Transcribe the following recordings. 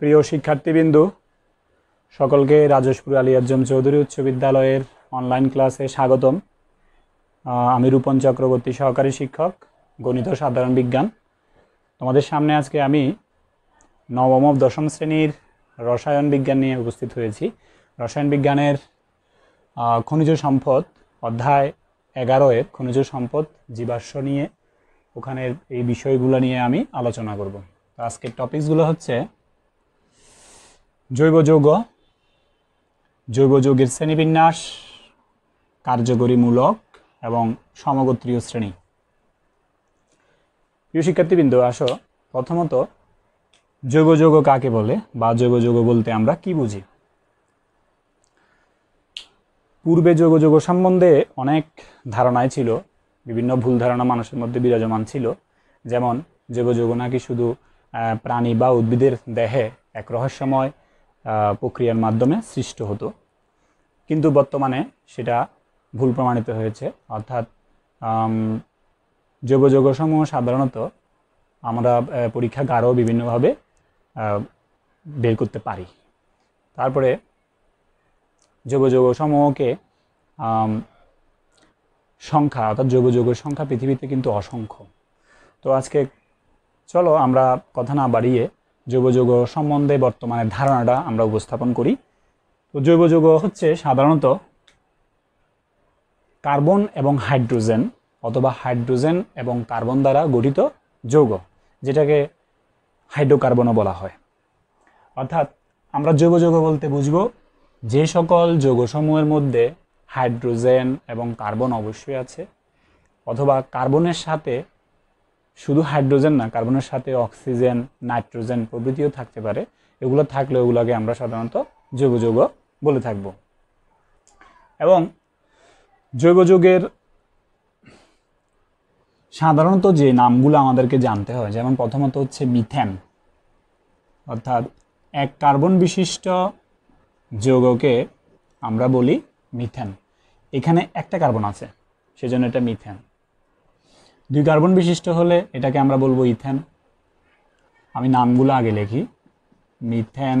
প্রিয় শিক্ষার্থীবৃন্দ সকলকে রাজেশপুর আলী আজম চৌধুরী উচ্চ বিদ্যালয়ের অনলাইন ক্লাসে স্বাগতম আমি রূপন চক্রবর্তী সহকারী শিক্ষক গণিত সাধারণ বিজ্ঞান তোমাদের সামনে আজকে আমি নবম দশম শ্রেণীর রসায়ন বিজ্ঞান নিয়ে উপস্থিত হয়েছি রসায়ন বিজ্ঞানের খনিজ সম্পদ অধ্যায় এগারোয়ের খনিজ সম্পদ জীবাশ্ম নিয়ে ওখানের এই বিষয়গুলো নিয়ে আমি আলোচনা করব আজকের টপিকসগুলো হচ্ছে জৈব যৌগ জৈব যৌগের শ্রেণীবিন্যাস কার্যকরীমূলক এবং সমগোত্রীয় শ্রেণী প্রিয় শিক্ষার্থীবৃন্দ আসো প্রথমত জৈব যৌগ কাকে বলে বা জৈব যৌগ বলতে আমরা কি বুঝি পূর্বে যোগ যৌগ সম্বন্ধে অনেক ধারণায় ছিল বিভিন্ন ভুল ধারণা মানুষের মধ্যে বিরাজমান ছিল যেমন জৈব যৌগ নাকি শুধু প্রাণী বা উদ্ভিদের দেহে এক রহস্যময় প্রক্রিয়ার মাধ্যমে সৃষ্ট হতো কিন্তু বর্তমানে সেটা ভুল প্রমাণিত হয়েছে অর্থাৎ জৈব যৌগসমূহ সাধারণত আমরা পরীক্ষাগারও বিভিন্নভাবে বের করতে পারি তারপরে যুব যৌগসমূহকে সংখ্যা অর্থাৎ যুব যুগের সংখ্যা পৃথিবীতে কিন্তু অসংখ্য তো আজকে চলো আমরা কথা না বাড়িয়ে জৈব যৌগ সম্বন্ধে বর্তমানে ধারণাটা আমরা উপস্থাপন করি তো জৈব যৌগ হচ্ছে সাধারণত কার্বন এবং হাইড্রোজেন অথবা হাইড্রোজেন এবং কার্বন দ্বারা গঠিত যৌগ যেটাকে হাইড্রোকার্বনও বলা হয় অর্থাৎ আমরা জৈব যৌগ বলতে বুঝব যে সকল যৌগসমূহের মধ্যে হাইড্রোজেন এবং কার্বন অবশ্যই আছে অথবা কার্বনের সাথে শুধু হাইড্রোজেন না কার্বনের সাথে অক্সিজেন নাইট্রোজেন প্রভৃতিও থাকতে পারে এগুলো থাকলে ওগুলোকে আমরা সাধারণত যৌগ যৌগ বলে থাকব এবং জৈব যৌগের সাধারণত যে নামগুলো আমাদেরকে জানতে হয় যেমন প্রথমত হচ্ছে মিথেন অর্থাৎ এক কার্বন বিশিষ্ট যৌগকে আমরা বলি মিথেন এখানে একটা কার্বন আছে সেজন্য এটা মিথেন দুই কার্বন বিশিষ্ট হলে এটাকে আমরা বলবো ইথেন আমি নামগুলো আগে লিখি মিথেন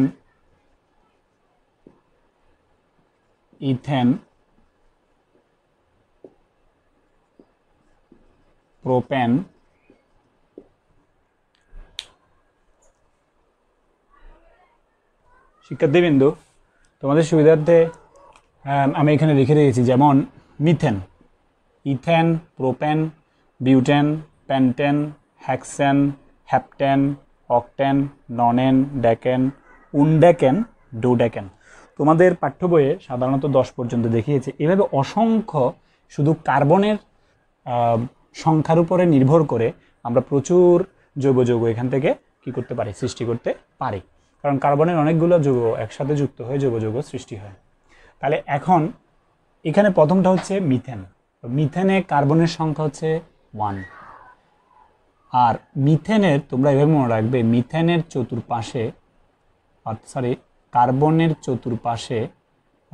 ইথেন প্রোপেন শিক্ষার্থীবিন্দু তোমাদের সুবিধার্থে আমি এখানে লিখে দিয়েছি যেমন methane ethane propane butane pentane hexane heptane octane nonane decane undecane dodecane তোমাদের পাঠ্য বইয়ে সাধারণত দশ পর্যন্ত দেখিয়েছে এভাবে অসংখ্য শুধু কার্বনের সংখ্যার উপরে নির্ভর করে আমরা প্রচুর জৈব যৌগ এখান থেকে কি করতে পারি সৃষ্টি করতে পারি কারণ কার্বনের অনেকগুলো যৌগ একসাথে যুক্ত হয়ে জৈব যৌগ সৃষ্টি হয় তাহলে এখন এখানে প্রথমটা হচ্ছে মিথেন মিথেনে কার্বনের সংখ্যা হচ্ছে ওয়ান আর মিথেনের তোমরা এভাবে মনে রাখবে মিথেনের চতুর্পাশে সরি কার্বনের চতুর্পাশে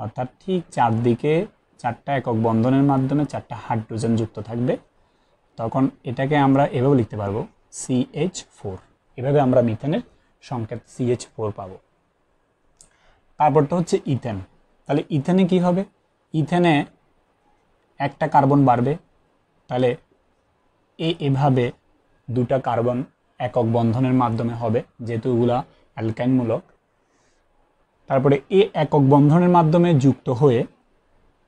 অর্থাৎ ঠিক চারদিকে চারটা একক বন্ধনের মাধ্যমে চারটা হাইড্রোজেন যুক্ত থাকবে তখন এটাকে আমরা এভাবে লিখতে পারবো সিএইচ ফোর এভাবে আমরা মিথেনের সংকেত সিএইচ ফোর পাবো তারপরটা হচ্ছে ইথেন তাহলে ইথেনে কি হবে ইথেনে একটা কার্বন বাড়বে তাহলে এ এভাবে দুটা কার্বন একক বন্ধনের মাধ্যমে হবে যেহেতু এগুলা অ্যালকাইনমূলক তারপরে এ একক বন্ধনের মাধ্যমে যুক্ত হয়ে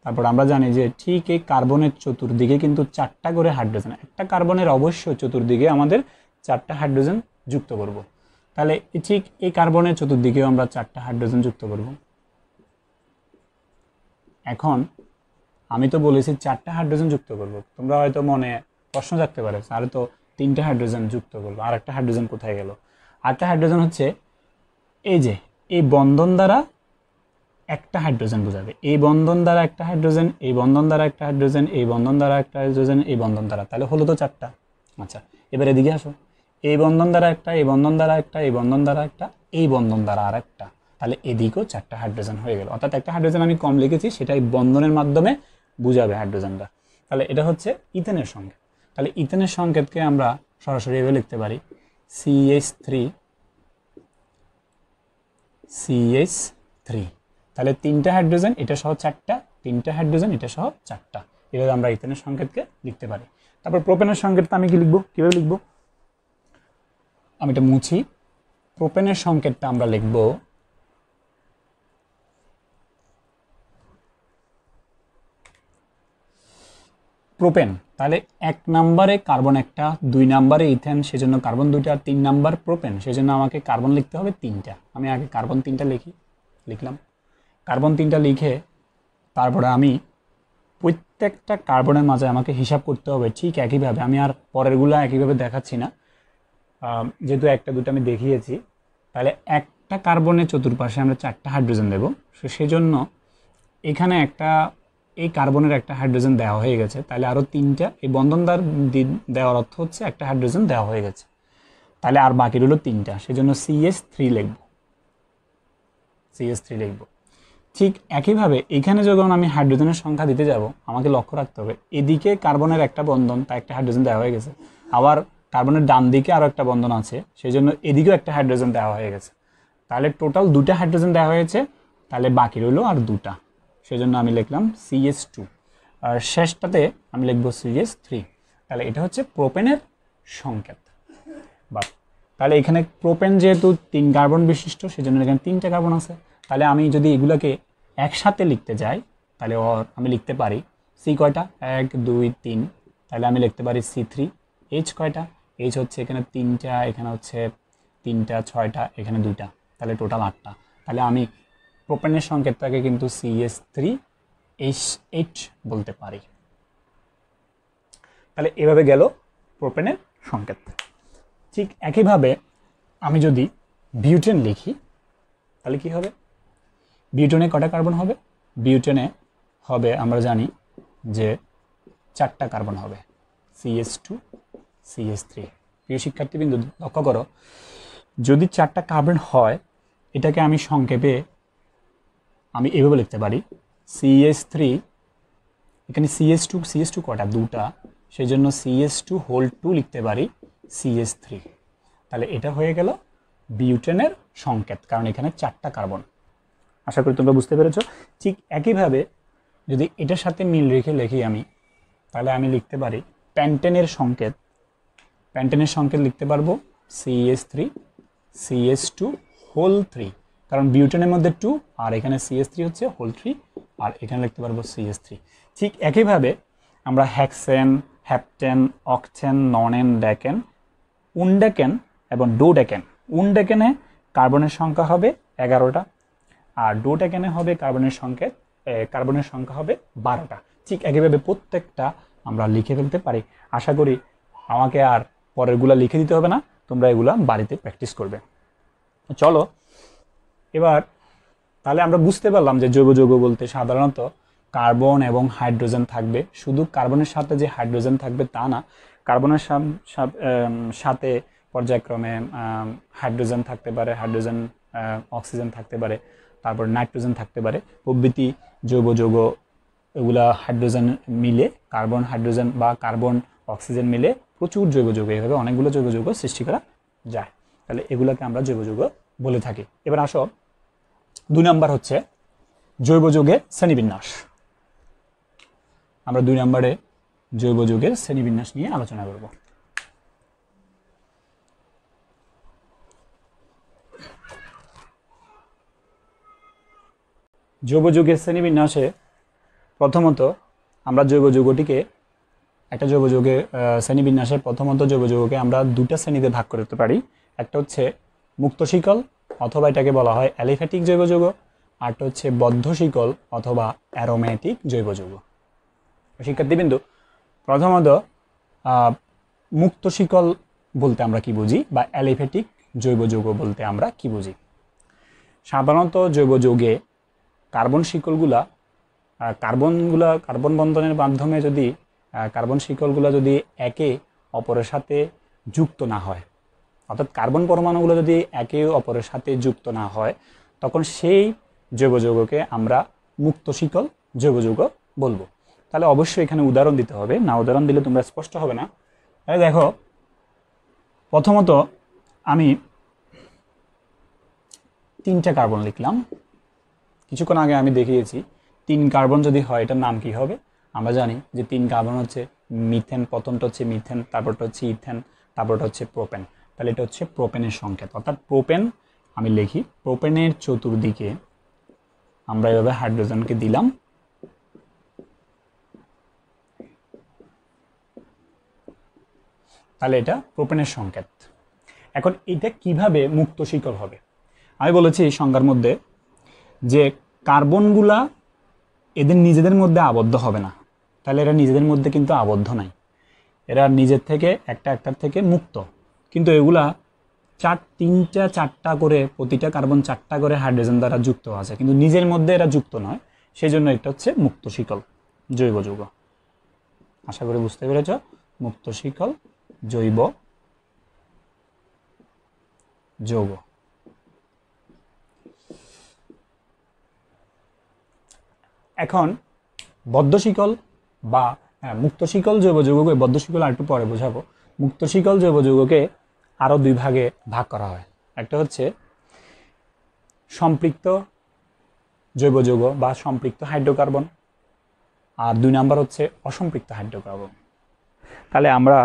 তারপর আমরা জানি যে ঠিক এই কার্বনের চতুর্দিকে কিন্তু চারটা করে হাইড্রোজেন একটা কার্বনের অবশ্য চতুর্দিকে আমাদের চারটা হাইড্রোজেন যুক্ত করব। তাহলে ঠিক এই কার্বনের চতুর্দিকেও আমরা চারটা হাইড্রোজেন যুক্ত করব এখন আমি তো বলেছি চারটা হাইড্রোজেন যুক্ত করব তোমরা হয়তো মনে প্রশ্ন থাকতে পারে আর তো তিনটা হাইড্রোজেন যুক্ত করলো আর একটা হাইড্রোজেন কোথায় গেল আরেকটা হাইড্রোজেন হচ্ছে এই যে এই বন্ধন দ্বারা একটা হাইড্রোজেন বোঝাবে এই বন্ধন দ্বারা একটা হাইড্রোজেন এই বন্ধন দ্বারা একটা হাইড্রোজেন এই বন্ধন দ্বারা একটা হাইড্রোজেন এই বন্ধন দ্বারা তাহলে হলো তো চারটা আচ্ছা এবার এদিকে আসো এই বন্ধন দ্বারা একটা এই বন্ধন দ্বারা একটা এই বন্ধন দ্বারা একটা এই বন্ধন দ্বারা আর একটা তাহলে এদিকেও চারটা হাইড্রোজেন হয়ে গেল অর্থাৎ একটা হাইড্রোজেন আমি কম লিখেছি সেটাই বন্ধনের মাধ্যমে বুঝাবে হাইড্রোজেনটা তাহলে এটা হচ্ছে ইথেনের সঙ্গে তাহলে ইথেনের সংকেতকে আমরা সরাসরি এভাবে লিখতে পারি সিএস থ্রি সিএস থ্রি তাহলে তিনটা হাইড্রোজেন এটা সহ চারটা তিনটা হাইড্রোজেন এটা সহ চারটা এভাবে আমরা ইথেনের সংকেতকে লিখতে পারি তারপর প্রোপেনের সংকেতটা আমি কি লিখবো কীভাবে লিখবো আমি এটা মুছি প্রোপেনের সংকেতটা আমরা লিখবো প্রোপেন তাহলে এক নাম্বারে কার্বন একটা দুই নাম্বারে ইথেন সেজন্য কার্বন দুইটা আর তিন নাম্বার প্রোপেন সেজন্য আমাকে কার্বন লিখতে হবে তিনটা আমি আগে কার্বন তিনটা লিখি লিখলাম কার্বন তিনটা লিখে তারপরে আমি প্রত্যেকটা কার্বনের মাঝে আমাকে হিসাব করতে হবে ঠিক একইভাবে আমি আর পরেরগুলো একইভাবে দেখাচ্ছি না যেহেতু একটা দুটো আমি দেখিয়েছি তাহলে একটা কার্বনের চতুর্পাশে আমরা চারটা হাইড্রোজেন দেবো সো সেজন্য এখানে একটা এই কার্বনের একটা হাইড্রোজেন দেওয়া হয়ে গেছে তাহলে আরও তিনটা এই বন্ধন দ্বার দেওয়ার অর্থ হচ্ছে একটা হাইড্রোজেন দেওয়া হয়ে গেছে তাহলে আর বাকি রইল তিনটা সেজন্য সিএস থ্রি লিখব সিএস থ্রি লিখব ঠিক একইভাবে এখানে যখন আমি হাইড্রোজেনের সংখ্যা দিতে যাব আমাকে লক্ষ্য রাখতে হবে এদিকে কার্বনের একটা বন্ধন তা একটা হাইড্রোজেন দেওয়া হয়ে গেছে আবার কার্বনের ডান দিকে আরও একটা বন্ধন আছে সেই জন্য এদিকেও একটা হাইড্রোজেন দেওয়া হয়ে গেছে তাহলে টোটাল দুটা হাইড্রোজেন দেওয়া হয়েছে তাহলে বাকি রইল আর দুটা সেজন্য আমি লিখলাম সিএস টু আর শেষটাতে আমি লিখব সিএস থ্রি তাহলে এটা হচ্ছে প্রোপেনের সংকেত বা তাহলে এখানে প্রোপেন যেহেতু তিন কার্বন বিশিষ্ট সেজন্য এখানে তিনটা কার্বন আছে তাহলে আমি যদি এগুলোকে একসাথে লিখতে যাই তাহলে অর আমি লিখতে পারি সি কয়টা এক দুই তিন তাহলে আমি লিখতে পারি সি থ্রি এইচ কয়টা এইচ হচ্ছে এখানে তিনটা এখানে হচ্ছে তিনটা ছয়টা এখানে দুইটা তাহলে টোটাল আটটা তাহলে আমি প্রোপেনের সংকেতটাকে কিন্তু সিএস থ্রি এইচ এইট বলতে পারি তাহলে এভাবে গেল প্রোপেনের সংকেত ঠিক একইভাবে আমি যদি বিউটেন লিখি তাহলে কি হবে বিউটেনে কটা কার্বন হবে বিউটেনে হবে আমরা জানি যে চারটা কার্বন হবে সিএস টু সিএস থ্রি প্রিয় শিক্ষার্থীবৃন্দ লক্ষ্য করো যদি চারটা কার্বন হয় এটাকে আমি সংক্ষেপে আমি এভাবে লিখতে পারি সিএস থ্রি এখানে সিএস টু সিএস টু কটা দুটা সেই জন্য সিএস টু হোল টু লিখতে পারি সিএস থ্রি তাহলে এটা হয়ে গেল বিউটেনের সংকেত কারণ এখানে চারটা কার্বন আশা করি তোমরা বুঝতে পেরেছ ঠিক একইভাবে যদি এটার সাথে মিল রেখে লিখি আমি তাহলে আমি লিখতে পারি প্যান্টেনের সংকেত প্যান্টেনের সংকেত লিখতে পারবো CS three CS two whole three কারণ বিউটেনের মধ্যে টু আর এখানে সিএস থ্রি হচ্ছে হোল থ্রি আর এখানে লিখতে পারবো সিএস থ্রি ঠিক একইভাবে আমরা হ্যাকসেন হ্যাপটেন নন ননেন ড্যাকেন ড্যাকেন এবং উন ড্যাকেনে কার্বনের সংখ্যা হবে এগারোটা আর ড্যাকেনে হবে কার্বনের সংখ্যা কার্বনের সংখ্যা হবে বারোটা ঠিক একইভাবে প্রত্যেকটা আমরা লিখে ফেলতে পারি আশা করি আমাকে আর পরেরগুলা লিখে দিতে হবে না তোমরা এগুলা বাড়িতে প্র্যাকটিস করবে চলো এবার তাহলে আমরা বুঝতে পারলাম যে জৈব যৌগ বলতে সাধারণত কার্বন এবং হাইড্রোজেন থাকবে শুধু কার্বনের সাথে যে হাইড্রোজেন থাকবে তা না কার্বনের সাথে পর্যায়ক্রমে হাইড্রোজেন থাকতে পারে হাইড্রোজেন অক্সিজেন থাকতে পারে তারপর নাইট্রোজেন থাকতে পারে প্রভৃতি জৈব যৌগ এগুলা হাইড্রোজেন মিলে কার্বন হাইড্রোজেন বা কার্বন অক্সিজেন মিলে প্রচুর জৈব যৌগ এইভাবে অনেকগুলো জৈব যৌগ সৃষ্টি করা যায় তাহলে এগুলোকে আমরা জৈব যৌগ বলে থাকি এবার আসো দুই নাম্বার হচ্ছে জৈব যোগের শ্রেণীবিন্যাস আমরা দুই নম্বরে জৈব যোগের শ্রেণীবিন্যাস নিয়ে আলোচনা করব জৈব শ্রেণীবিন্যাসে প্রথমত আমরা জৈব যৌগটিকে একটা জৈব যৌগে শ্রেণীবিন্যাসে প্রথমত জৈব যৌগকে আমরা দুটা শ্রেণীতে ভাগ করতে পারি একটা হচ্ছে মুক্ত শিকল অথবা এটাকে বলা হয় অ্যালিফ্যাটিক জৈব যৌগ আরটা হচ্ছে বদ্ধ শিকল অথবা অ্যারোম্যাটিক জৈব যৌগ শিক্ষার্থীবিন্দু প্রথমত মুক্ত শিকল বলতে আমরা কি বুঝি বা অ্যালিফ্যাটিক জৈব যৌগ বলতে আমরা কি বুঝি সাধারণত জৈব যৌগে কার্বন শিকলগুলা কার্বনগুলা কার্বন বন্ধনের মাধ্যমে যদি কার্বন শিকলগুলা যদি একে অপরের সাথে যুক্ত না হয় অর্থাৎ কার্বন পরমাণুগুলো যদি একে অপরের সাথে যুক্ত না হয় তখন সেই জৈব যৌগকে আমরা মুক্ত শিকল জৈব যৌগ বলবো তাহলে অবশ্যই এখানে উদাহরণ দিতে হবে না উদাহরণ দিলে তোমরা স্পষ্ট হবে না তাহলে দেখো প্রথমত আমি তিনটা কার্বন লিখলাম কিছুক্ষণ আগে আমি দেখিয়েছি তিন কার্বন যদি হয় এটার নাম কি হবে আমরা জানি যে তিন কার্বন হচ্ছে মিথেন প্রথমটা হচ্ছে মিথেন তারপরটা হচ্ছে ইথেন তারপরটা হচ্ছে প্রোপেন তাহলে এটা হচ্ছে প্রোপেনের সংকেত অর্থাৎ প্রোপেন আমি লিখি প্রোপেনের চতুর্দিকে আমরা এভাবে হাইড্রোজেনকে দিলাম তাহলে এটা প্রোপেনের সংকেত এখন এটা কিভাবে মুক্ত শিকল হবে আমি বলেছি এই সংজ্ঞার মধ্যে যে কার্বনগুলা এদের নিজেদের মধ্যে আবদ্ধ হবে না তাহলে এরা নিজেদের মধ্যে কিন্তু আবদ্ধ নাই এরা নিজের থেকে একটা একটার থেকে মুক্ত কিন্তু এগুলা চার তিনটা চারটা করে প্রতিটা কার্বন চারটা করে হাইড্রোজেন দ্বারা যুক্ত আছে কিন্তু নিজের মধ্যে এরা যুক্ত নয় সেই জন্য এটা হচ্ছে মুক্ত শিকল জৈব যুগ আশা করি বুঝতে পেরেছ মুক্ত শিকল জৈব যৌগ এখন বদ্ধ শিকল বা হ্যাঁ, মুক্ত শিকল জৈব যুগকে বদ্ধ শিকল আর একটু পরে বোঝাবো মুক্ত শিকল জৈব যুগকে আরও দুই ভাগে ভাগ করা হয় একটা হচ্ছে সম্পৃক্ত জৈব যৌগ বা সম্পৃক্ত হাইড্রোকার্বন আর দুই নাম্বার হচ্ছে অসম্পৃক্ত হাইড্রোকার্বন তাহলে আমরা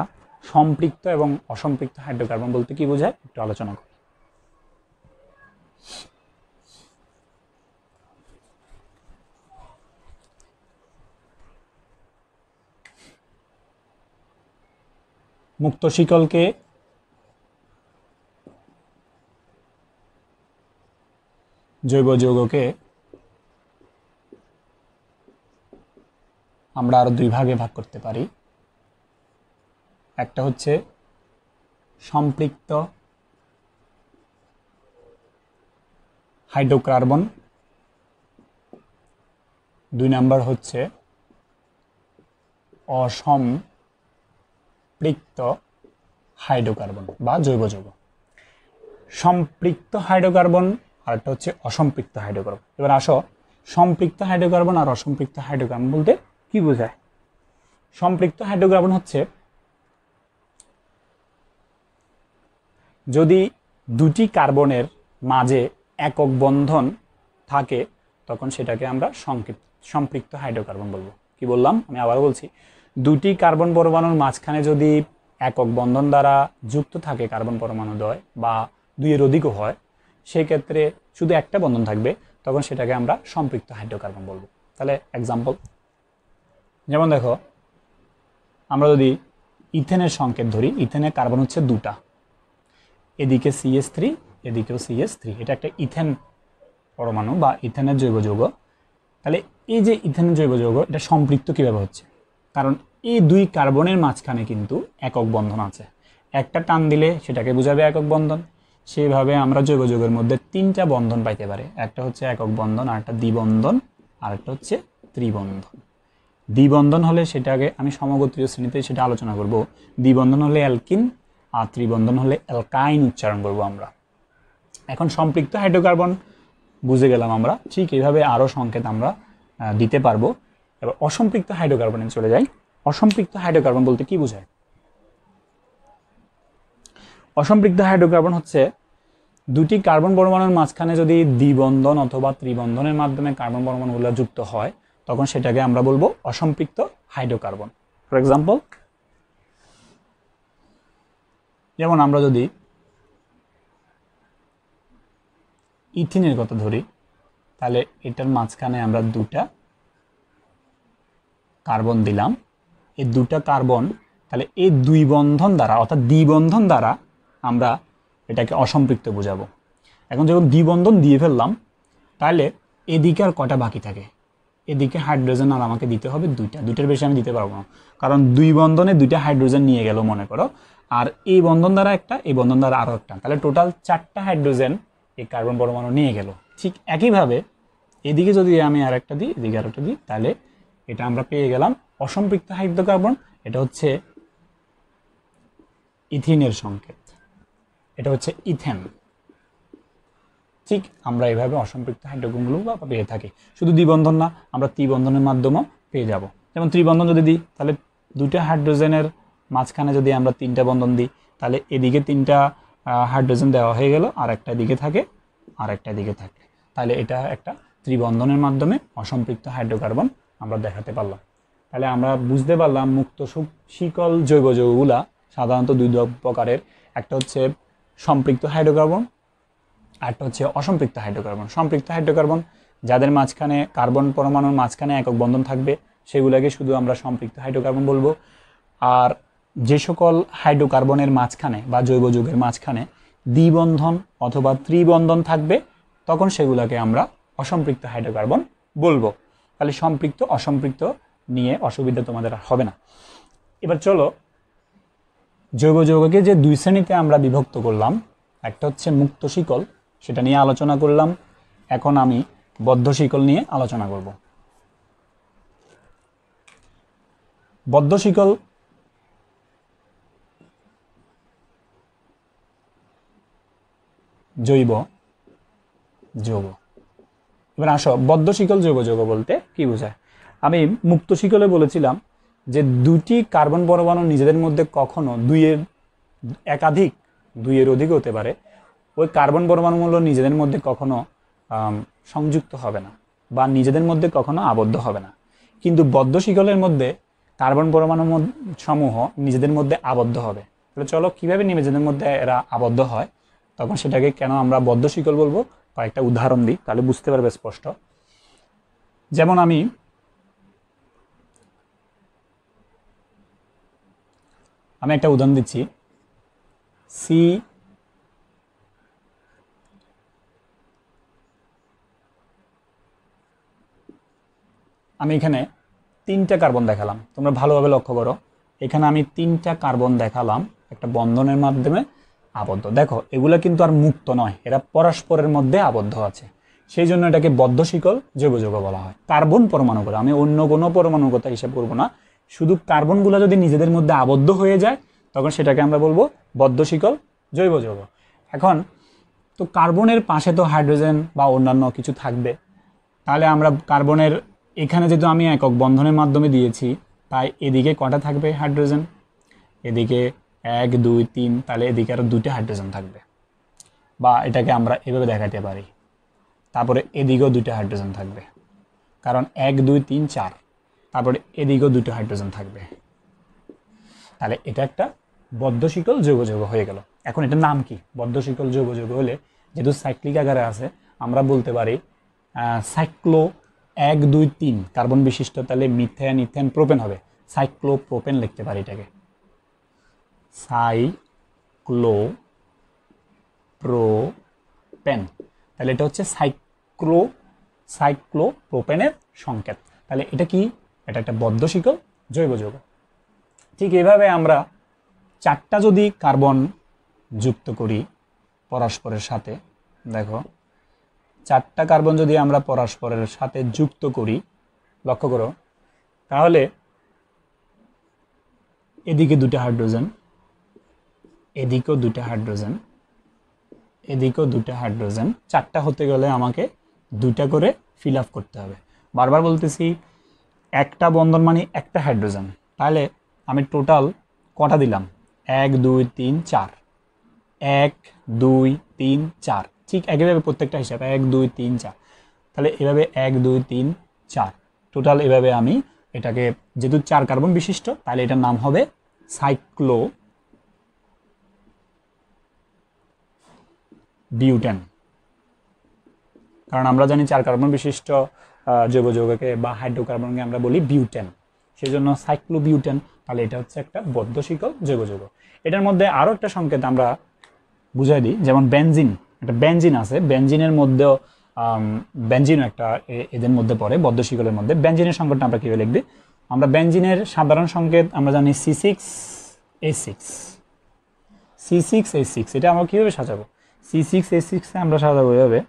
সম্পৃক্ত এবং অসম্পৃক্ত হাইড্রোকার্বন বলতে কি বোঝায় একটু আলোচনা করি মুক্ত শিকলকে জৈব যৌগকে আমরা আরো দুই ভাগে ভাগ করতে পারি একটা হচ্ছে সম্পৃক্ত হাইড্রোকার্বন দুই নাম্বার হচ্ছে অসম্পৃক্ত হাইড্রোকার্বন বা জৈব যৌগ সম্পৃক্ত হাইড্রোকার্বন আরেকটা হচ্ছে অসম্পৃক্ত হাইড্রোকার্বন এবার আসো সম্পৃক্ত হাইড্রোকার্বন আর অসম্পৃক্ত হাইড্রোকার্বন বলতে কি বোঝায় সম্পৃক্ত হাইড্রোকার্বন হচ্ছে যদি দুটি কার্বনের মাঝে একক বন্ধন থাকে তখন সেটাকে আমরা সংক্ষিপ্ত সম্পৃক্ত হাইড্রোকার্বন বলবো কি বললাম আমি আবার বলছি দুটি কার্বন পরমাণুর মাঝখানে যদি একক বন্ধন দ্বারা যুক্ত থাকে কার্বন পরমাণু দয় বা দুইয়ের অধিকও হয় সেই ক্ষেত্রে শুধু একটা বন্ধন থাকবে তখন সেটাকে আমরা সম্পৃক্ত হাইড্রোকার্বন বলবো তাহলে এক্সাম্পল যেমন দেখো আমরা যদি ইথেনের সংকেত ধরি ইথেনের কার্বন হচ্ছে দুটা এদিকে সিএস থ্রি এদিকেও সিএস থ্রি এটা একটা ইথেন পরমাণু বা ইথেনের জৈব যৌগ তাহলে এই যে ইথেনের জৈব যৌগ এটা সম্পৃক্ত কীভাবে হচ্ছে কারণ এই দুই কার্বনের মাঝখানে কিন্তু একক বন্ধন আছে একটা টান দিলে সেটাকে বোঝাবে একক বন্ধন সেভাবে আমরা যোগাযোগের মধ্যে তিনটা বন্ধন পাইতে পারি একটা হচ্ছে একক বন্ধন আরেকটা দ্বিবন্ধন আরেকটা হচ্ছে ত্রিবন্ধন দ্বিবন্ধন হলে সেটাকে আমি সমগোত্রীয় শ্রেণীতে সেটা আলোচনা করব দ্বিবন্ধন হলে অ্যালকিন আর ত্রিবন্ধন হলে অ্যালকাইন উচ্চারণ করব আমরা এখন সম্পৃক্ত হাইড্রোকার্বন বুঝে গেলাম আমরা ঠিক এইভাবে আরও সংকেত আমরা দিতে পারবো এবার অসম্পৃক্ত হাইড্রোকার্বনে চলে যাই অসম্পৃক্ত হাইড্রোকার্বন বলতে কি বোঝায় অসম্পৃক্ত হাইড্রোকার্বন হচ্ছে দুটি কার্বন পরমাণুর মাঝখানে যদি দ্বিবন্ধন অথবা ত্রিবন্ধনের মাধ্যমে কার্বন পরমাণুগুলো যুক্ত হয় তখন সেটাকে আমরা বলবো অসম্পৃক্ত হাইড্রোকার্বন ফর এক্সাম্পল যেমন আমরা যদি ইথিনের কথা ধরি তাহলে এটার মাঝখানে আমরা দুটা কার্বন দিলাম এই দুটা কার্বন তাহলে এই দুই বন্ধন দ্বারা অর্থাৎ দ্বিবন্ধন দ্বারা আমরা এটাকে অসম্পৃক্ত বোঝাবো এখন যখন দ্বিবন্ধন দিয়ে ফেললাম তাহলে এদিকে আর কটা বাকি থাকে এদিকে হাইড্রোজেন আর আমাকে দিতে হবে দুইটা দুইটার বেশি আমি দিতে পারবো না কারণ দুই বন্ধনে দুইটা হাইড্রোজেন নিয়ে গেল মনে করো আর এই বন্ধন দ্বারা একটা এই বন্ধন দ্বারা আরও একটা তাহলে টোটাল চারটা হাইড্রোজেন এই কার্বন পরমাণু নিয়ে গেল ঠিক একইভাবে এদিকে যদি আমি আর একটা দিই এদিকে আর একটা দিই তাহলে এটা আমরা পেয়ে গেলাম অসম্পৃক্ত হাইড্রোকার্বন এটা হচ্ছে ইথিনের সংকেত এটা হচ্ছে ইথেন ঠিক আমরা এভাবে অসম্পৃক্ত হাইড্রোকার্বনগুলো পেয়ে থাকি শুধু দ্বিবন্ধন না আমরা ত্রিবন্ধনের মাধ্যমেও পেয়ে যাব যেমন ত্রিবন্ধন যদি দিই তাহলে দুইটা হাইড্রোজেনের মাঝখানে যদি আমরা তিনটা বন্ধন দিই তাহলে এদিকে তিনটা হাইড্রোজেন দেওয়া হয়ে গেল আর একটা দিকে থাকে আর একটা দিকে থাকে তাহলে এটা একটা ত্রিবন্ধনের মাধ্যমে অসম্পৃক্ত হাইড্রোকার্বন আমরা দেখাতে পারলাম তাহলে আমরা বুঝতে পারলাম মুক্ত শিকল জৈব যৌগুলা সাধারণত দুই প্রকারের একটা হচ্ছে সম্পৃক্ত হাইড্রোকার্বন আরেকটা হচ্ছে অসম্পৃক্ত হাইড্রোকার্বন সম্পৃক্ত হাইড্রোকার্বন যাদের মাঝখানে কার্বন পরমাণুর মাঝখানে একক বন্ধন থাকবে সেগুলোকে শুধু আমরা সম্পৃক্ত হাইড্রোকার্বন বলবো আর যে সকল হাইড্রোকার্বনের মাঝখানে বা জৈব যৌগের মাঝখানে দ্বিবন্ধন অথবা ত্রিবন্ধন থাকবে তখন সেগুলোকে আমরা অসম্পৃক্ত হাইড্রোকার্বন বলবো তাহলে সম্পৃক্ত অসম্পৃক্ত নিয়ে অসুবিধা তোমাদের আর হবে না এবার চলো জৈব যৌগকে যে দুই শ্রেণীতে আমরা বিভক্ত করলাম একটা হচ্ছে মুক্ত শিকল সেটা নিয়ে আলোচনা করলাম এখন আমি বদ্ধ শিকল নিয়ে আলোচনা করব বদ্ধ শিকল জৈব যৌগ এবার আসো বদ্ধ শিকল জৈব যৌগ বলতে কি বোঝায় আমি মুক্ত শিকলে বলেছিলাম যে দুটি কার্বন পরমাণু নিজেদের মধ্যে কখনো দুইয়ের একাধিক দুইয়ের অধিক হতে পারে ওই কার্বন পরমাণুগুলো নিজেদের মধ্যে কখনো সংযুক্ত হবে না বা নিজেদের মধ্যে কখনো আবদ্ধ হবে না কিন্তু বদ্ধ শিকলের মধ্যে কার্বন পরমাণু সমূহ নিজেদের মধ্যে আবদ্ধ হবে তাহলে চলো কীভাবে নিজেদের মধ্যে এরা আবদ্ধ হয় তখন সেটাকে কেন আমরা বদ্ধ শিকল বলবো কয়েকটা উদাহরণ দিই তাহলে বুঝতে পারবে স্পষ্ট যেমন আমি আমি একটা উদাহরণ দিচ্ছি সি আমি এখানে তিনটা কার্বন দেখালাম তোমরা ভালোভাবে লক্ষ্য করো এখানে আমি তিনটা কার্বন দেখালাম একটা বন্ধনের মাধ্যমে আবদ্ধ দেখো এগুলো কিন্তু আর মুক্ত নয় এরা পরস্পরের মধ্যে আবদ্ধ আছে সেই জন্য এটাকে বদ্ধ শিকল যৌগ বলা হয় কার্বন পরমাণু আমি অন্য কোনো পরমাণুগত হিসেবে হিসেব করবো না শুধু কার্বনগুলো যদি নিজেদের মধ্যে আবদ্ধ হয়ে যায় তখন সেটাকে আমরা বলবো বদ্ধ শিকল জৈব যৌগ এখন তো কার্বনের পাশে তো হাইড্রোজেন বা অন্যান্য কিছু থাকবে তাহলে আমরা কার্বনের এখানে যেহেতু আমি একক বন্ধনের মাধ্যমে দিয়েছি তাই এদিকে কটা থাকবে হাইড্রোজেন এদিকে এক দুই তিন তাহলে এদিকে আরও দুটি হাইড্রোজেন থাকবে বা এটাকে আমরা এভাবে দেখাতে পারি তারপরে এদিকেও দুটি হাইড্রোজেন থাকবে কারণ এক দুই তিন চার তারপরে এদিকেও দুটো হাইড্রোজেন থাকবে তাহলে এটা একটা শিকল যৌগ যৌগ হয়ে গেল এখন এটার নাম কি শিকল যৌগ যৌগ হলে যেহেতু সাইক্লিক আকারে আছে আমরা বলতে পারি সাইক্লো এক দুই তিন কার্বন বিশিষ্ট তাহলে মিথেন ইথেন প্রোপেন হবে সাইক্লো প্রোপেন লিখতে পারি এটাকে সাইক্লো প্রোপেন তাহলে এটা হচ্ছে সাইক্লো সাইক্লো প্রোপেনের সংকেত তাহলে এটা কি এটা একটা বদ্ধ শিকল জৈব যৌগ ঠিক এভাবে আমরা চারটা যদি কার্বন যুক্ত করি পরস্পরের সাথে দেখো চারটা কার্বন যদি আমরা পরস্পরের সাথে যুক্ত করি লক্ষ্য করো তাহলে এদিকে দুটা হাইড্রোজেন এদিকেও দুটা হাইড্রোজেন এদিকেও দুটা হাইড্রোজেন চারটা হতে গেলে আমাকে দুটা করে ফিল করতে হবে বারবার বলতেছি একটা বন্ধন মানে একটা হাইড্রোজেন তাহলে আমি টোটাল কটা দিলাম এক দুই তিন চার এক দুই তিন চার ঠিক একইভাবে প্রত্যেকটা হিসাবে এক দুই তিন চার তাহলে এভাবে এক দুই তিন চার টোটাল এভাবে আমি এটাকে যেহেতু চার কার্বন বিশিষ্ট তাহলে এটার নাম হবে সাইক্লো বিউটেন কারণ আমরা জানি চার কার্বন বিশিষ্ট জৈব যৌগকে বা হাইড্রোকার্বনকে আমরা বলি বিউটেন সেজন্য সাইক্লোবিউটেন তাহলে এটা হচ্ছে একটা বদ্ধ শিকল জৈব যৌগ এটার মধ্যে আরও একটা সংকেত আমরা বুঝাই দিই যেমন বেনজিন একটা বেনজিন আছে বেনজিনের মধ্যেও বেনজিনও একটা এদের মধ্যে পড়ে বদ্ধ শিকলের মধ্যে বেনজিনের সংকেতটা আমরা কীভাবে লিখবি আমরা বেনজিনের সাধারণ সংকেত আমরা জানি C six A six C six A six এটা আমরা কীভাবে সাজাবো সি সিক্স এ সিক্সে আমরা সাজাবো এভাবে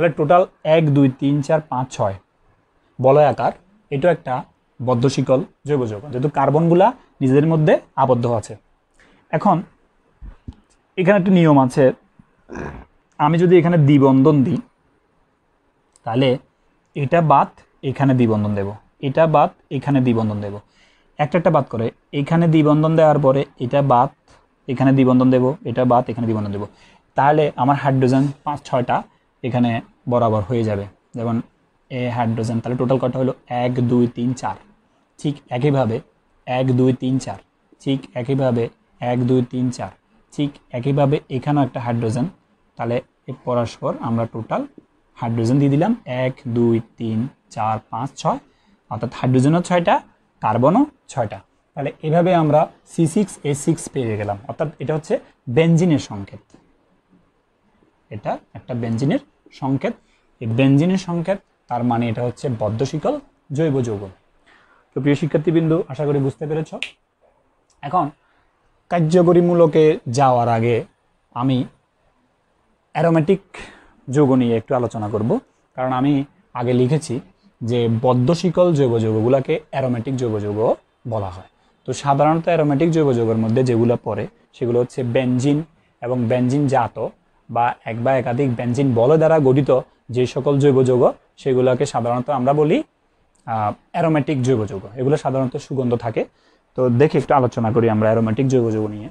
তাহলে টোটাল এক দুই তিন চার পাঁচ ছয় বলয় আকার এটা একটা শিকল জৈব যৌগ যেহেতু কার্বনগুলা নিজেদের মধ্যে আবদ্ধ আছে এখন এখানে একটা নিয়ম আছে আমি যদি এখানে দ্বিবন্ধন দিই তাহলে এটা বাদ এখানে দ্বিবন্ধন দেব এটা বাদ এখানে দ্বিবন্ধন দেব একটা একটা বাদ করে এখানে দ্বিবন্ধন দেওয়ার পরে এটা বাদ এখানে দ্বিবন্ধন দেব এটা বাদ এখানে দ্বিবন্ধন দেব তাহলে আমার হাইড্রোজেন পাঁচ ছয়টা এখানে বরাবর হয়ে যাবে যেমন এ হাইড্রোজেন তাহলে টোটাল কটা হলো এক দুই তিন চার ঠিক একইভাবে এক দুই তিন চার ঠিক একইভাবে এক দুই তিন চার ঠিক একইভাবে এখানেও একটা হাইড্রোজেন তাহলে পরস্পর আমরা টোটাল হাইড্রোজেন দিয়ে দিলাম এক দুই তিন চার পাঁচ ছয় অর্থাৎ হাইড্রোজেনও ছয়টা কার্বনও ছয়টা তাহলে এভাবে আমরা সি সিক্স এ সিক্স পেয়ে গেলাম অর্থাৎ এটা হচ্ছে বেঞ্জিনের সংকেত এটা একটা বেঞ্জিনের সংকেত এই বেঞ্জিনের সংকেত তার মানে এটা হচ্ছে বদ্ধ শিকল জৈব যৌগ তো প্রিয় শিক্ষার্থীবৃন্দ আশা করি বুঝতে পেরেছ এখন কার্যকরীমূলকে যাওয়ার আগে আমি অ্যারোমেটিক যৌগ নিয়ে একটু আলোচনা করব কারণ আমি আগে লিখেছি যে বদ্ধ শিকল জৈব যৌগগুলোকে অ্যারোমেটিক জৈব যৌগ বলা হয় তো সাধারণত অ্যারোমেটিক জৈব যৌগের মধ্যে যেগুলো পড়ে সেগুলো হচ্ছে বেঞ্জিন এবং বেঞ্জিন জাত বা এক বা একাধিক বেঞ্জিন বল দ্বারা গঠিত যে সকল জৈব যৌগ সেগুলোকে সাধারণত আমরা বলি অ্যারোমেটিক জৈব যৌগ এগুলো সাধারণত সুগন্ধ থাকে তো দেখি একটু আলোচনা করি আমরা অ্যারোমেটিক জৈব যৌগ নিয়ে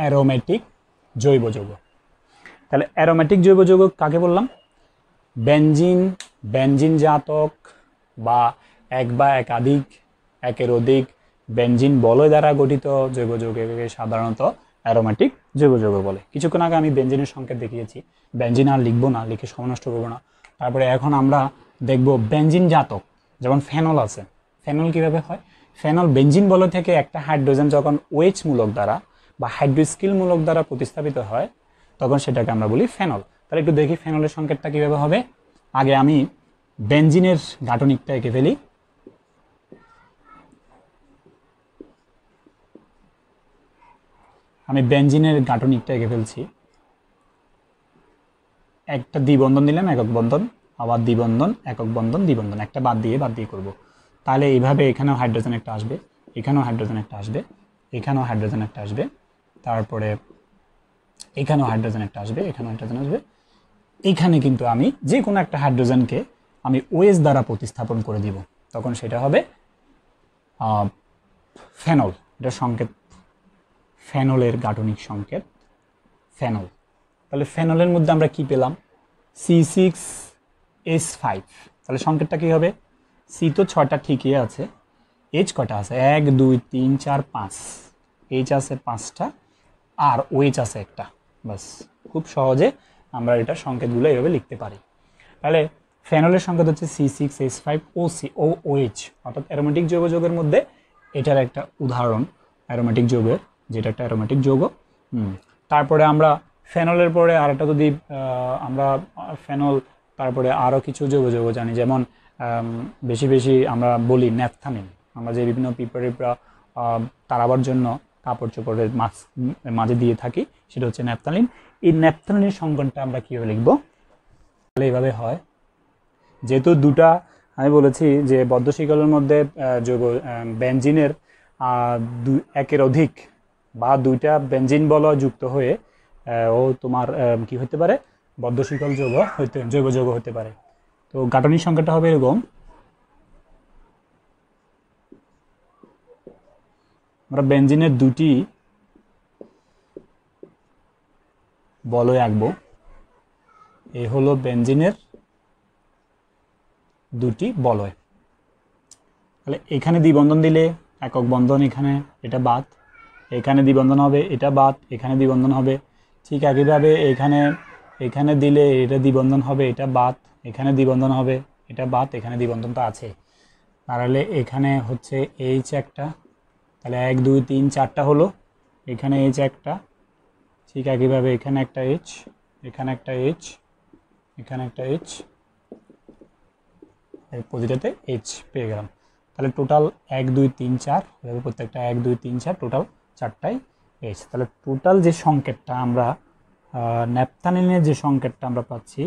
অ্যারোমেটিক জৈব যৌগ তাহলে অ্যারোমেটিক জৈব যৌগ কাকে বললাম বেঞ্জিন বেঞ্জিন জাতক বা এক বা একাধিক একের অধিক বেঞ্জিন বলয় দ্বারা গঠিত জৈব যৌগকে সাধারণত অ্যারোমেটিক জৈব যৌগ বলে কিছুক্ষণ আগে আমি বেঞ্জিনের সংকেত দেখিয়েছি বেঞ্জিন আর লিখবো না লিখে নষ্ট করবো না তারপরে এখন আমরা দেখব বেঞ্জিন জাতক যেমন ফেনল আছে ফেনল কিভাবে হয় ফেনল বেঞ্জিন বলয় থেকে একটা হাইড্রোজেন যখন ওয়েচমূলক দ্বারা বা হাইড্রোস্কিলমূলক দ্বারা প্রতিস্থাপিত হয় তখন সেটাকে আমরা বলি ফেনল তাহলে একটু দেখি ফেনলের সংকেতটা কীভাবে হবে আগে আমি বেঞ্জিনের গাঠনিকটা এঁকে ফেলি আমি বেঞ্জিনের গাঠনিকটা এঁকে ফেলছি একটা দ্বিবন্ধন দিলাম একক বন্ধন আবার দ্বিবন্ধন একক বন্ধন দ্বিবন্ধন একটা বাদ দিয়ে বাদ দিয়ে করব। তাহলে এইভাবে এখানেও হাইড্রোজেন একটা আসবে এখানেও হাইড্রোজেন একটা আসবে এখানেও হাইড্রোজেন একটা আসবে তারপরে এখানেও হাইড্রোজেন একটা আসবে এখানেও হাইড্রোজেন আসবে এখানে কিন্তু আমি যে কোনো একটা হাইড্রোজেনকে আমি ওয়েস দ্বারা প্রতিস্থাপন করে দিব তখন সেটা হবে ফেনল এটা সংকেত ফেনলের গাঠনিক সংকেত ফেনল তাহলে ফেনলের মধ্যে আমরা কি পেলাম সি সিক্স এস ফাইভ তাহলে সংকেতটা কী হবে সি তো ছটা ঠিকই আছে এইচ কটা আছে এক দুই তিন চার পাঁচ এইচ আছে পাঁচটা আর ওইচ আছে একটা বাস খুব সহজে আমরা এটা সংকেতগুলো এইভাবে লিখতে পারি তাহলে ফেনলের সংকেত হচ্ছে C six S five O C O OH অর্থাৎ অ্যারোমেটিক যৌগ যোগের মধ্যে এটার একটা উদাহরণ অ্যারোমেটিক যোগের যেটা একটা অ্যারোমেটিক যোগ তারপরে আমরা ফেনলের পরে আর একটা যদি আমরা ফেনল তারপরে আরও কিছু যোগ যোগ জানি যেমন বেশি বেশি আমরা বলি ন্যাপথামিন আমরা যে বিভিন্ন পিপারিপরা তারাবার জন্য কাপড় চোপড়ের মাছ মাঝে দিয়ে থাকি সেটা হচ্ছে ন্যাপথালিন এই ন্যাপথালিনের সংকনটা আমরা কীভাবে লিখব তাহলে এইভাবে হয় যেহেতু দুটা আমি বলেছি যে বদ্ধ শিকলের মধ্যে যৌগ বেঞ্জিনের একের অধিক বা দুইটা বেঞ্জিন বল যুক্ত হয়ে ও তোমার কি হতে পারে বদ্ধ শিকল যৌগ হইতে যোগ যৌগ হতে পারে তো গাঠনিক সংখ্যাটা হবে এরকম আমরা বেঞ্জিনের দুটি বলয় আঁকবো এ হলো বেঞ্জিনের দুটি বলয় তাহলে এখানে দ্বিবন্ধন দিলে একক বন্ধন এখানে এটা বাদ এখানে দ্বিবন্ধন হবে এটা বাদ এখানে দ্বিবন্ধন হবে ঠিক একইভাবে এখানে এখানে দিলে এটা দ্বিবন্ধন হবে এটা বাদ এখানে দ্বিবন্ধন হবে এটা বাদ এখানে দ্বিবন্ধন তো আছে তাহলে এখানে হচ্ছে এইচ একটা তাহলে এক দুই তিন চারটা হলো এখানে এইচ একটা ঠিক একইভাবে এখানে একটা এইচ এখানে একটা এইচ এখানে একটা এইচ প্রতিটাতে এইচ পেয়ে গেলাম তাহলে টোটাল এক দুই তিন চার এভাবে প্রত্যেকটা এক দুই তিন চার টোটাল চারটাই এইচ তাহলে টোটাল যে সংকেতটা আমরা ন্যাপথানিনের যে সংকেতটা আমরা পাচ্ছি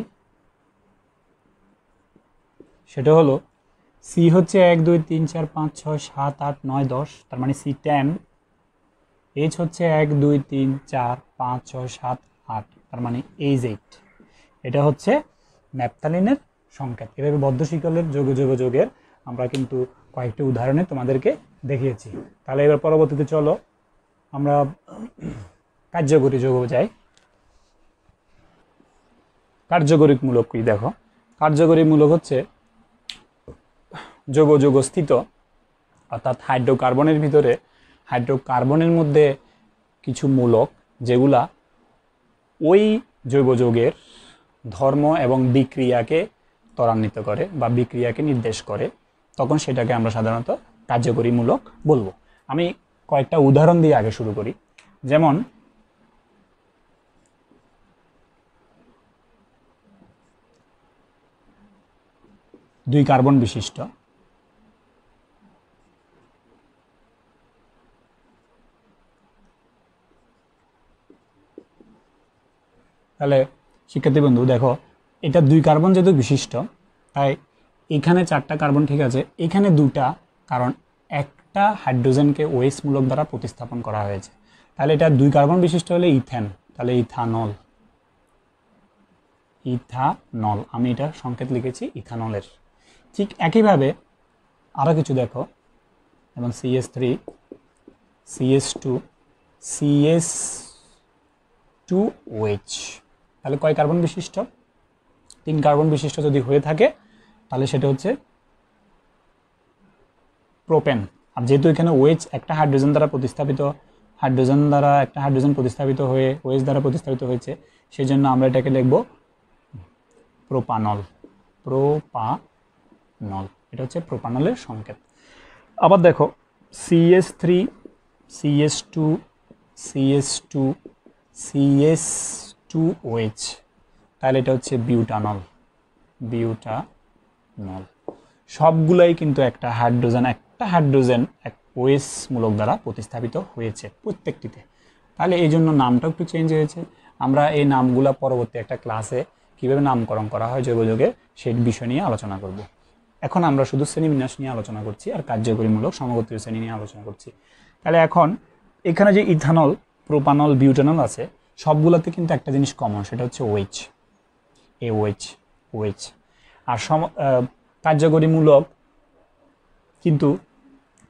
সেটা হলো সি হচ্ছে এক দুই তিন চার পাঁচ ছয় সাত আট নয় দশ তার মানে সি টেন এইচ হচ্ছে এক দুই তিন চার পাঁচ ছয় সাত আট তার মানে এইজ এইট এটা হচ্ছে ন্যাপথালিনের সংকেত এভাবে বদ্ধশিকলের যোগ যোগ যোগের আমরা কিন্তু কয়েকটি উদাহরণে তোমাদেরকে দেখিয়েছি তাহলে এবার পরবর্তীতে চলো আমরা কার্যকরী যোগ যাই কার্যকরীমূলক কি দেখো কার্যকরীমূলক হচ্ছে যোগ স্থিত অর্থাৎ হাইড্রোকার্বনের ভিতরে হাইড্রোকার্বনের মধ্যে কিছু মূলক যেগুলা ওই জৈব যোগের ধর্ম এবং বিক্রিয়াকে ত্বরান্বিত করে বা বিক্রিয়াকে নির্দেশ করে তখন সেটাকে আমরা সাধারণত কার্যকরীমূলক বলবো আমি কয়েকটা উদাহরণ দিয়ে আগে শুরু করি যেমন দুই কার্বন বিশিষ্ট তাহলে শিক্ষার্থী বন্ধু দেখো এটা দুই কার্বন যেহেতু বিশিষ্ট তাই এখানে চারটা কার্বন ঠিক আছে এখানে দুটা কারণ একটা হাইড্রোজেনকে মূলক দ্বারা প্রতিস্থাপন করা হয়েছে তাহলে এটা দুই কার্বন বিশিষ্ট হলে ইথেন তাহলে ইথানল ইথানল আমি এটা সংকেত লিখেছি ইথানলের ঠিক একইভাবে আরও কিছু দেখো এবং CS three CS two CS two OH তাহলে কয় কার্বন বিশিষ্ট তিন কার্বন বিশিষ্ট যদি হয়ে থাকে তাহলে সেটা হচ্ছে প্রোপেন আর যেহেতু এখানে ওয়েজ একটা হাইড্রোজেন দ্বারা প্রতিস্থাপিত হাইড্রোজেন দ্বারা একটা হাইড্রোজেন প্রতিস্থাপিত হয়ে ওয়েজ দ্বারা প্রতিস্থাপিত হয়েছে সেই জন্য আমরা এটাকে লিখব প্রোপানল প্রোপানল এটা হচ্ছে প্রোপানলের সংকেত আবার দেখো CS three CS two CS two CS two OH তাহলে এটা হচ্ছে বিউটানল বিউটানল সবগুলাই কিন্তু একটা হাইড্রোজেন একটা হাইড্রোজেন এক ওয়েসমূলক দ্বারা প্রতিস্থাপিত হয়েছে প্রত্যেকটিতে তাহলে এই জন্য নামটা একটু চেঞ্জ হয়েছে আমরা এই নামগুলো পরবর্তী একটা ক্লাসে কীভাবে নামকরণ করা হয় জৈব যোগের সেই বিষয় নিয়ে আলোচনা করব এখন আমরা শুধু শ্রেণীবিন্যাস নিয়ে আলোচনা করছি আর কার্যকরীমূলক সমগোত্রীয় শ্রেণী নিয়ে আলোচনা করছি তাহলে এখন এখানে যে ইথানল প্রোপানল বিউটানল আছে সবগুলোতে কিন্তু একটা জিনিস কমন সেটা হচ্ছে ওয়েজ এ ওয়েজ ওয়েজ আর সম কার্যকরীমূলক কিন্তু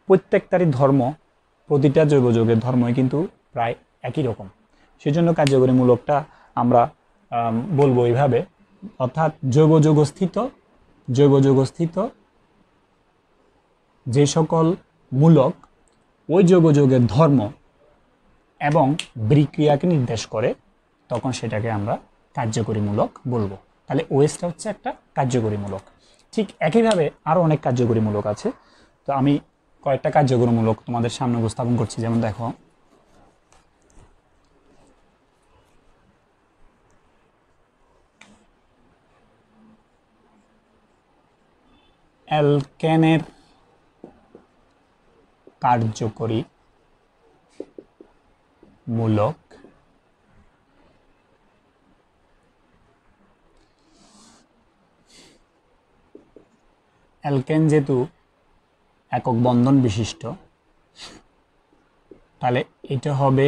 প্রত্যেকটারই ধর্ম প্রতিটা জৈব ধর্মই কিন্তু প্রায় একই রকম সেজন্য কার্যকরীমূলকটা আমরা বলবো এইভাবে অর্থাৎ জৈব যৌগস্থিত জৈব যে সকল মূলক ওই যোগযোগের ধর্ম এবং বিক্রিয়াকে নির্দেশ করে তখন সেটাকে আমরা কার্যকরীমূলক বলবো তাহলে ওয়েস্টটা হচ্ছে একটা কার্যকরীমূলক ঠিক একইভাবে আরও অনেক কার্যকরীমূলক আছে তো আমি কয়েকটা কার্যকরীমূলক তোমাদের সামনে উপস্থাপন করছি যেমন দেখো অ্যালকেনের কার্যকরী মূলক অ্যালকেন যেহেতু একক বন্ধন বিশিষ্ট তাহলে এটা হবে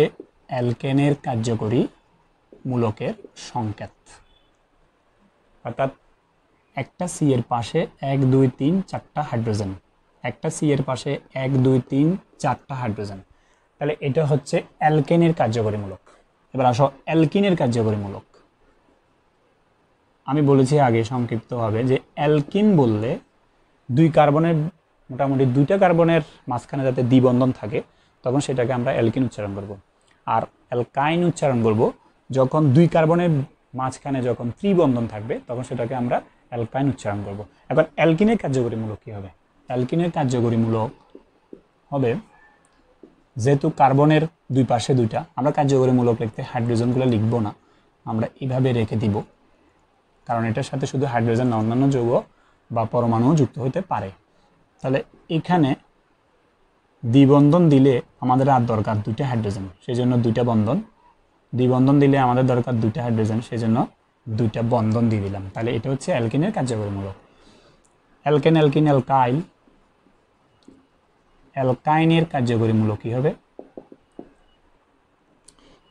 অ্যালকেনের কার্যকরী মূলকের সংকেত অর্থাৎ একটা সি এর পাশে এক দুই তিন চারটা হাইড্রোজেন একটা সি এর পাশে এক দুই তিন চারটা হাইড্রোজেন তাহলে এটা হচ্ছে অ্যালকেনের কার্যকরীমূলক এবার আসো অ্যালকিনের কার্যকরীমূলক আমি বলেছি আগে সংক্ষিপ্তভাবে যে অ্যালকিন বললে দুই কার্বনের মোটামুটি দুইটা কার্বনের মাঝখানে যাতে দ্বিবন্ধন থাকে তখন সেটাকে আমরা অ্যালকিন উচ্চারণ করব। আর অ্যালকাইন উচ্চারণ করব যখন দুই কার্বনের মাঝখানে যখন ত্রিবন্ধন থাকবে তখন সেটাকে আমরা অ্যালকাইন উচ্চারণ করব। এখন অ্যালকিনের কার্যকরীমূলক কী হবে অ্যালকিনের কার্যকরীমূলক হবে যেহেতু কার্বনের দুই পাশে দুইটা আমরা কার্যকরীমূলক লিখতে হাইড্রোজেনগুলো লিখবো না আমরা এইভাবে রেখে দিব কারণ এটার সাথে শুধু হাইড্রোজেন না অন্যান্য যৌগ বা পরমাণু যুক্ত হতে পারে তাহলে এখানে দ্বিবন্ধন দিলে আমাদের আর দরকার দুইটা হাইড্রোজেন সেই জন্য দুইটা বন্ধন দ্বিবন্ধন দিলে আমাদের দরকার দুইটা হাইড্রোজেন সেই জন্য দুইটা বন্ধন দিয়ে দিলাম তাহলে এটা হচ্ছে অ্যালকিনের কার্যকরীমূলক অ্যালকেন অ্যালকিন অ্যালকাইল অ্যালকাইনের কার্যকরী মূল্য কী হবে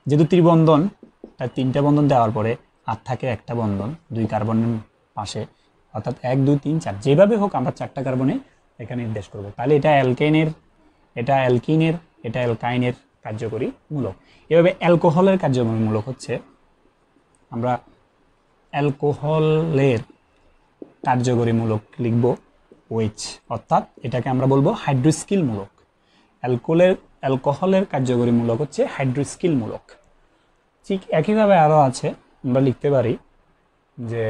যেহেতু ত্রিবন্ধন তার তিনটা বন্ধন দেওয়ার পরে আর থাকে একটা বন্ধন দুই কার্বনের পাশে অর্থাৎ এক দুই তিন চার যেভাবে হোক আমরা চারটা কার্বনে এখানে নির্দেশ করব তাহলে এটা অ্যালকাইনের এটা অ্যালকিনের এটা অ্যালকাইনের কার্যকরী মূলক এভাবে অ্যালকোহলের কার্যকরী মূলক হচ্ছে আমরা অ্যালকোহলের কার্যকরী মূলক লিখবো ওয়েজ অর্থাৎ এটাকে আমরা বলবো হাইড্রোস্কিলমূলক অ্যালকোহলের অ্যালকোহলের কার্যকরীমূলক হচ্ছে হাইড্রোস্কিলমূলক ঠিক একইভাবে আরও আছে আমরা লিখতে পারি যে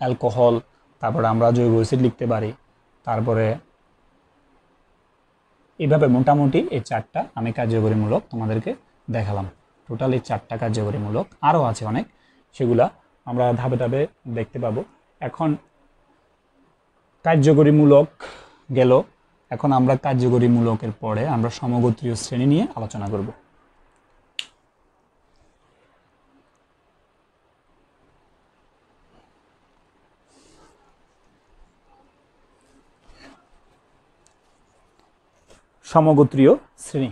অ্যালকোহল তারপরে আমরা জৈব অ্যাসিড লিখতে পারি তারপরে এভাবে মোটামুটি এই চারটা আমি কার্যকরীমূলক তোমাদেরকে দেখালাম টোটাল এই চারটা কার্যকরীমূলক আরও আছে অনেক সেগুলা আমরা ধাপে ধাপে দেখতে পাবো এখন কার্যকরীমূলক গেল এখন আমরা কার্যকরীমূলকের পরে আমরা সমগোত্রীয় শ্রেণী নিয়ে আলোচনা করব সমগোত্রীয় শ্রেণী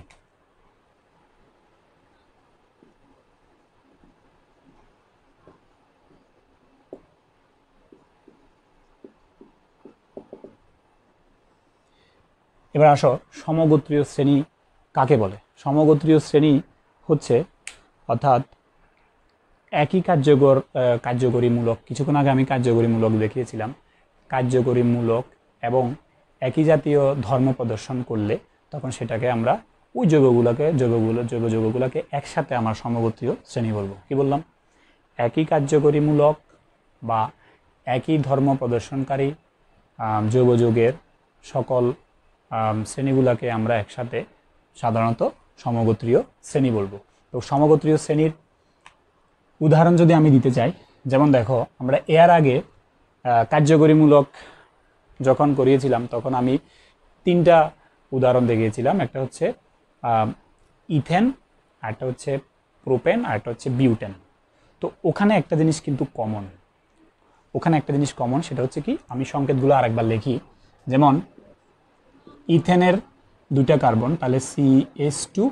এবার আসো সমগোত্রীয় শ্রেণী কাকে বলে সমগোত্রীয় শ্রেণী হচ্ছে অর্থাৎ একই কার্যকর কার্যকরীমূলক কিছুক্ষণ আগে আমি কার্যকরীমূলক দেখিয়েছিলাম কার্যকরীমূলক এবং একই জাতীয় ধর্ম প্রদর্শন করলে তখন সেটাকে আমরা ওই যোগগুলোকে যোগগুলো যোগ যোগগুলোকে একসাথে আমার সমগোত্রীয় শ্রেণী বলবো কি বললাম একই কার্যকরীমূলক বা একই ধর্ম প্রদর্শনকারী যোগযোগের সকল শ্রেণীগুলোকে আমরা একসাথে সাধারণত সমগোত্রীয় শ্রেণী বলবো তো সমগোত্রীয় শ্রেণীর উদাহরণ যদি আমি দিতে চাই যেমন দেখো আমরা এর আগে কার্যকরীমূলক যখন করিয়েছিলাম তখন আমি তিনটা উদাহরণ দেখিয়েছিলাম একটা হচ্ছে ইথেন একটা হচ্ছে প্রোপেন একটা হচ্ছে বিউটেন তো ওখানে একটা জিনিস কিন্তু কমন ওখানে একটা জিনিস কমন সেটা হচ্ছে কি আমি সংকেতগুলো আরেকবার লিখি যেমন ইথেনের দুইটা কার্বন তাহলে C S two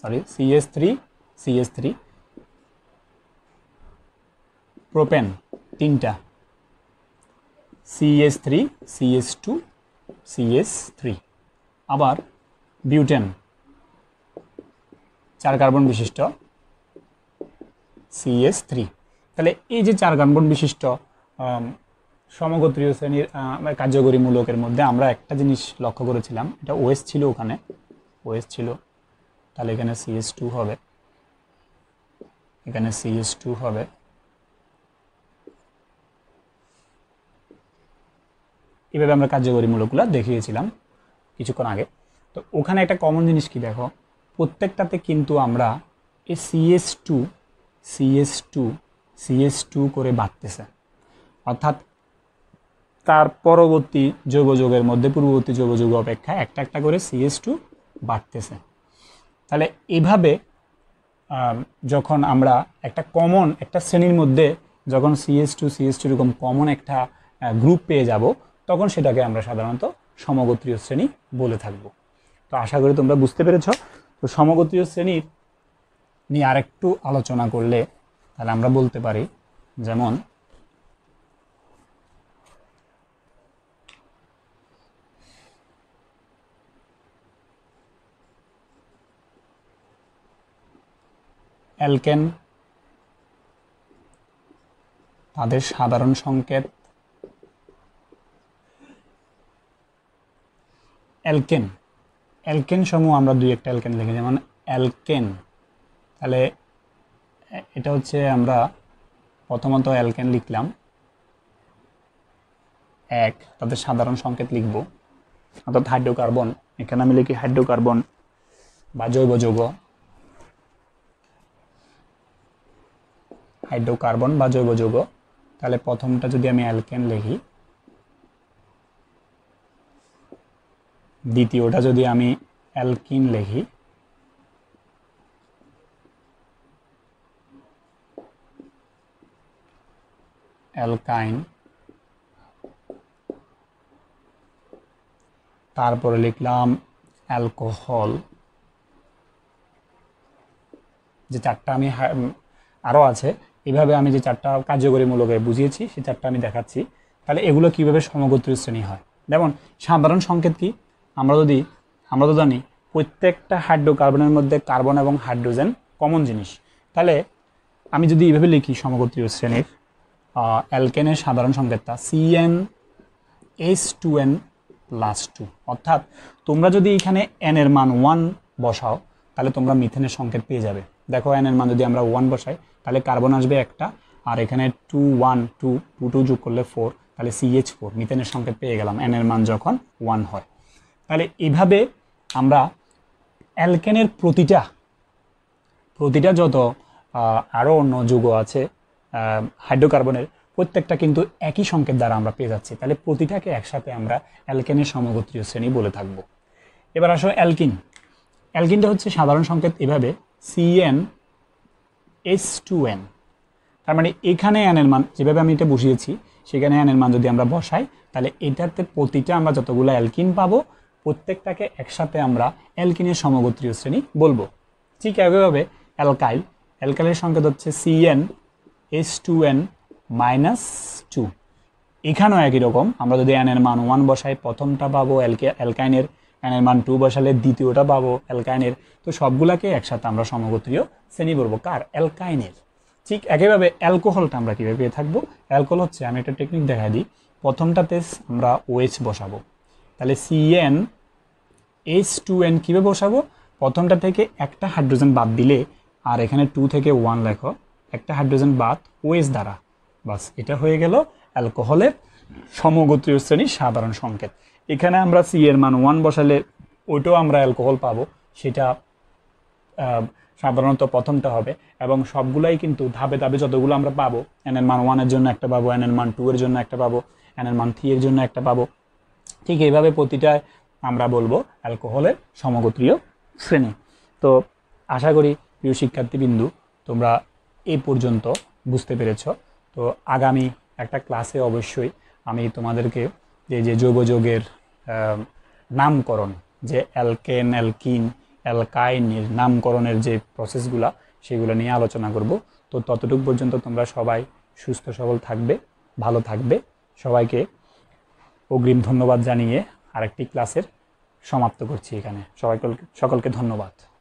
sorry C S three C S three propane তিনটা C S three C S two C S three আবার বিউটেন চার কার্বন বিশিষ্ট সি এস থ্রি তাহলে এই যে চার কার্বন বিশিষ্ট সমগোত্রীয় শ্রেণীর কার্যকরীমূলকের মধ্যে আমরা একটা জিনিস লক্ষ্য করেছিলাম এটা ওয়েস ছিল ওখানে ওয়েস ছিল তাহলে এখানে সিএস টু হবে এখানে সিএস টু হবে এভাবে আমরা কার্যকরীমূলকগুলো দেখিয়েছিলাম কিছুক্ষণ আগে তো ওখানে একটা কমন জিনিস কি দেখো প্রত্যেকটাতে কিন্তু আমরা এই CS two CS two CS two করে বাড়তেছে অর্থাৎ তার পরবর্তী যুগের মধ্যে পূর্ববর্তী যুগ অপেক্ষা একটা একটা করে সিএস টু বাড়তেছে তাহলে এভাবে যখন আমরা একটা কমন একটা শ্রেণীর মধ্যে যখন সিএস টু সিএস টু এরকম কমন একটা গ্রুপ পেয়ে যাব তখন সেটাকে আমরা সাধারণত সমগোত্রীয় শ্রেণী বলে থাকব তো আশা করি তোমরা বুঝতে পেরেছ তো সমগোত্রীয় শ্রেণীর নিয়ে আরেকটু আলোচনা করলে তাহলে আমরা বলতে পারি যেমন অ্যালকেন তাদের সাধারণ সংকেত অ্যালকেন অ্যালকেন সমূহ আমরা দুই একটা অ্যালকেন লিখি যেমন অ্যালকেন তাহলে এটা হচ্ছে আমরা প্রথমত অ্যালকেন লিখলাম এক তাদের সাধারণ সংকেত লিখব অর্থাৎ হাইড্রোকার্বন এখানে আমি লিখি হাইড্রোকার্বন বা জৈব যৌগ হাইড্রোকার্বন বা জৈব যৌগ তাহলে প্রথমটা যদি আমি অ্যালকেন লিখি দ্বিতীয়টা যদি আমি অ্যালকিন লিখি অ্যালকাইন তারপরে লিখলাম অ্যালকোহল যে চারটা আমি আরও আছে এভাবে আমি যে চারটা কার্যকরীমূলকে বুঝিয়েছি সে চারটা আমি দেখাচ্ছি তাহলে এগুলো কীভাবে সমগোত্রীয় শ্রেণী হয় যেমন সাধারণ সংকেত কি আমরা যদি আমরা তো জানি প্রত্যেকটা হাইড্রোকার্বনের মধ্যে কার্বন এবং হাইড্রোজেন কমন জিনিস তাহলে আমি যদি এইভাবে লিখি সমগোত্রীয় শ্রেণীর অ্যালকেনের সাধারণ সংকেতটা C n H two n plus two অর্থাৎ তোমরা যদি এখানে এন এর মান ওয়ান বসাও তাহলে তোমরা মিথেনের সংকেত পেয়ে যাবে দেখো এন এর মান যদি আমরা ওয়ান বসাই তাহলে কার্বন আসবে একটা আর এখানে two one two two two যোগ করলে ফোর তাহলে সিএইচ ফোর মিথেনের সংকেত পেয়ে গেলাম এনের মান যখন ওয়ান হয় তাহলে এইভাবে আমরা অ্যালকেনের প্রতিটা প্রতিটা যত আরও অন্য যুগ আছে হাইড্রোকার্বনের প্রত্যেকটা কিন্তু একই সংকেত দ্বারা আমরা পেয়ে যাচ্ছি তাহলে প্রতিটাকে একসাথে আমরা অ্যালকেনের সমগোত্রীয় শ্রেণী বলে থাকব এবার আসো অ্যালকিন অ্যালকিনটা হচ্ছে সাধারণ সংকেত এভাবে সিএন এস টু এন তার মানে এখানে এনের মান যেভাবে আমি এটা বসিয়েছি সেখানে এনের মান যদি আমরা বসাই তাহলে এটাতে প্রতিটা আমরা যতগুলো অ্যালকিন পাবো প্রত্যেকটাকে একসাথে আমরা অ্যালকিনের সমগোত্রীয় শ্রেণী বলবো ঠিক একইভাবে অ্যালকাইল অ্যালকাইলের সংকেত হচ্ছে C n S two n minus two এখানেও একই রকম আমরা যদি এনের মান ওয়ান বসাই প্রথমটা পাবো অ্যালকে অ্যালকাইনের অ্যানের মান টু বসালে দ্বিতীয়টা পাবো অ্যালকাইনের তো সবগুলাকে একসাথে আমরা সমগোত্রীয় শ্রেণী বলবো কার অ্যালকাইনের ঠিক একইভাবে অ্যালকোহলটা আমরা কীভাবে পেয়ে থাকবো অ্যালকোহল হচ্ছে আমি একটা টেকনিক দেখা দিই প্রথমটাতে আমরা ওএইচ বসাবো তাহলে সিএন এইচ টু এন কীভাবে বসাবো প্রথমটা থেকে একটা হাইড্রোজেন বাদ দিলে আর এখানে টু থেকে ওয়ান লেখো একটা হাইড্রোজেন বাদ ওএস দ্বারা বাস এটা হয়ে গেল অ্যালকোহলের সমগোত্রীয় শ্রেণীর সাধারণ সংকেত এখানে আমরা সি এর মান ওয়ান বসালে ওইটাও আমরা অ্যালকোহল পাবো সেটা সাধারণত প্রথমটা হবে এবং সবগুলাই কিন্তু ধাপে ধাপে যতগুলো আমরা পাবো এন এর মান ওয়ানের জন্য একটা পাবো এন এর মান টু এর জন্য একটা পাবো এন এর মান থ্রি এর জন্য একটা পাবো ঠিক এইভাবে প্রতিটায় আমরা বলবো অ্যালকোহলের সমগোত্রীয় শ্রেণী তো আশা করি প্রিয় শিক্ষার্থীবিন্দু তোমরা এই পর্যন্ত বুঝতে পেরেছ তো আগামী একটা ক্লাসে অবশ্যই আমি তোমাদেরকে যে যে যৌগ যৌগের নামকরণ যে অ্যালকেন অ্যালকিন অ্যালকাইনের নামকরণের যে প্রসেসগুলা সেগুলো নিয়ে আলোচনা করব তো ততটুক পর্যন্ত তোমরা সবাই সুস্থ সবল থাকবে ভালো থাকবে সবাইকে অগ্রিম ধন্যবাদ জানিয়ে আরেকটি ক্লাসের সমাপ্ত করছি এখানে সবাইকে সকলকে ধন্যবাদ